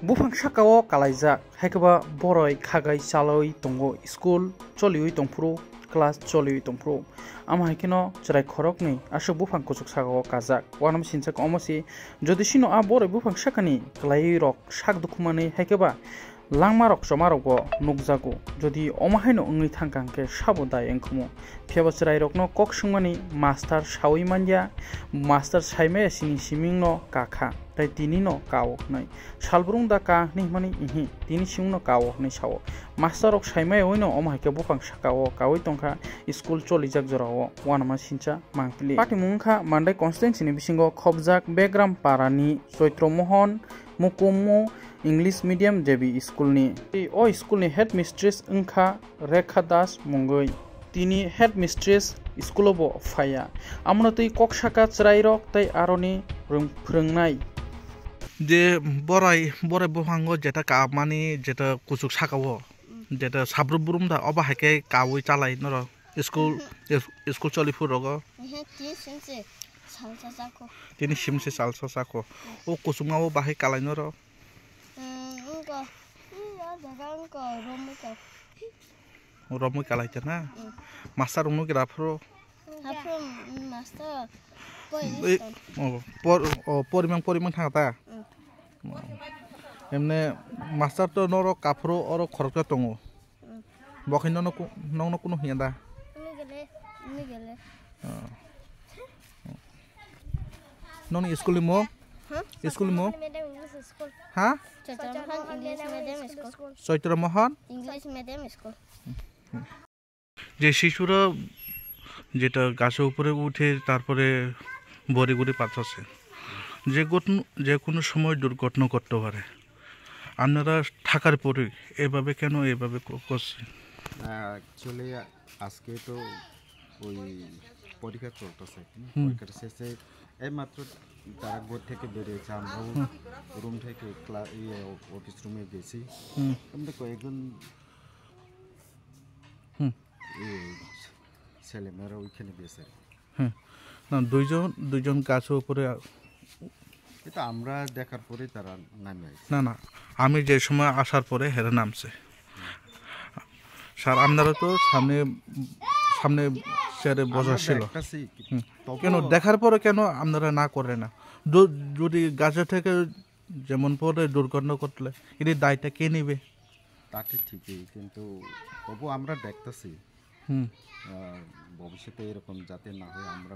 bufang saka o kalaijak hai kaba boroi khagai chaloi tongo school choliui tongpuru class choliui tongpuru ama hai kino chrai khorok ni asu bufang kuchuk saka o kajak wanam sinchak omosi jodi sino a boroi bufang saka ni kalai rok sak dukhumani hai kaba লংমারক সমারক nukjago যদি অমাহাইনো অংনি দায় সাবধায় এংখমো ফেবচরাই রকনো ককসুমানি master সাউই মানিয়া master সাইমে সিনি ন কাখা তাই তিনি ন কাওক নাই সালবরুং দা কা মানে ইহি তিনি সিংন কাওক নাই সাও মাস্টার রক সাইমাই ওইন অমাহাইকে বুফাং সাকাও কাওই তংখা স্কুল চলিজাক ওয়ান মাস সিনচা মাংপিলি পাটি মুংখা মান্ডাই কনস্টেন্সিনি বিসিংগ খবজাক বেগ্রাম পারানি চৈত্রমোহন মোহন મુકુમુ ઇંગ્લિશ મીડિયમ દેવી સ્કૂલની ઓ સ્કૂલની હેડ મિસ્ટ્રેસ અંખા રેખા દાસ મુંગઈ তিনি হেড মিস্ট্রেস স্কুলব ফাইয়া আমরা তুই ককসাকা চড়াই রক তাই আরনি ফ্রংনাই যে বড়াই বড়াই বহাঙ্গ যেটা কা মানে যেটা কুচুক সাকাব যেটা সাব্রুব বুরুম দা অবা হাইকে কাবই চালাই নর স্কুল স্কুল চলিফুর রগ salsa sako ini sim si salsa sako oh kusuma oh bahi kalaino ro enggak iya dagang ko romu ka romu kalai jana masa romu kira pro hapro masa পরিমাণ পরিমাণ থাকা এমনি মাস্টার তো নর কাপড় ওর খরচ দङ বখাই নং কোনো হিয়া দা নন স্কুল মো স্কুল মো হ্যাঁ চৈত্রমোহন যে শিশুরা যেটা গাছের উপরে উঠে তারপরে বড়ি গড়ি পাঠাচ্ছে যে যে কোনো সময় দুর্ঘটনা করতে পারে আপনারা থাকার পরে এভাবে কেন এভাবে করছে অ্যাকচুয়ালি আজকে তো ওই পরীক্ষা চলতেছে পরীক্ষার শেষে এইমাত্র তারা ঘর থেকে বেরিয়েছে আমরাও রুম থেকে অফিস রুমে ইয়ে, গেছি আমরা কয়েকজন ইয়ে, ছেলেমেয়েরা ওইখানে গেছে না দুইজন দুইজন গাছের উপরে এটা আমরা দেখার পরে তারা নামে না না আমি যে সময় আসার পরে হেরে নামছে স্যার আপনারা তো সামনে সামনে সেটা বসা ছিল কেন দেখার পরে কেন আপনারা না করে না যদি গাছে থেকে যেমন পরে দুর্ঘটনা করলে এটি দায়টা কে নেবে তাকে ঠিকই কিন্তু তবু আমরা দেখতেছি ভবিষ্যতে এরকম যাতে না হয় আমরা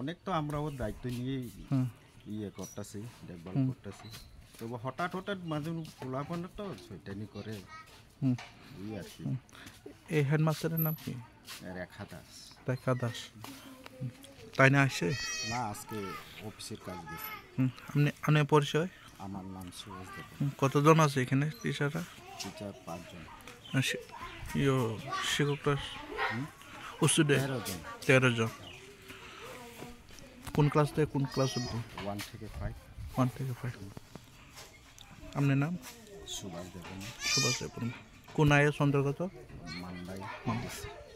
অনেক তো আমরাও দায়িত্ব নিয়ে ইয়ে করতেছি দেখভাল করতেছি তবু হঠাৎ হঠাৎ মাঝে পোলাপান তো শৈতানি করে এই হেডমাস্টারের নাম কি রেখা দাস রেখা তাই না আসছে না আজকে অফিসের কাজ গেছে আপনি আপনি পরিচয় আমার নাম সুভাষ দেব কতজন আছে এখানে টিচাররা টিচার পাঁচজন ইয়ো শিক্ষকটা ওষুধে তেরো জন কোন ক্লাস থেকে কোন ক্লাস অব্দি ওয়ান থেকে ফাইভ ওয়ান থেকে ফাইভ আপনার নাম সুভাষ দেব সুভাষ দেবন কোন আয়ের অন্তর্গত মান্দাই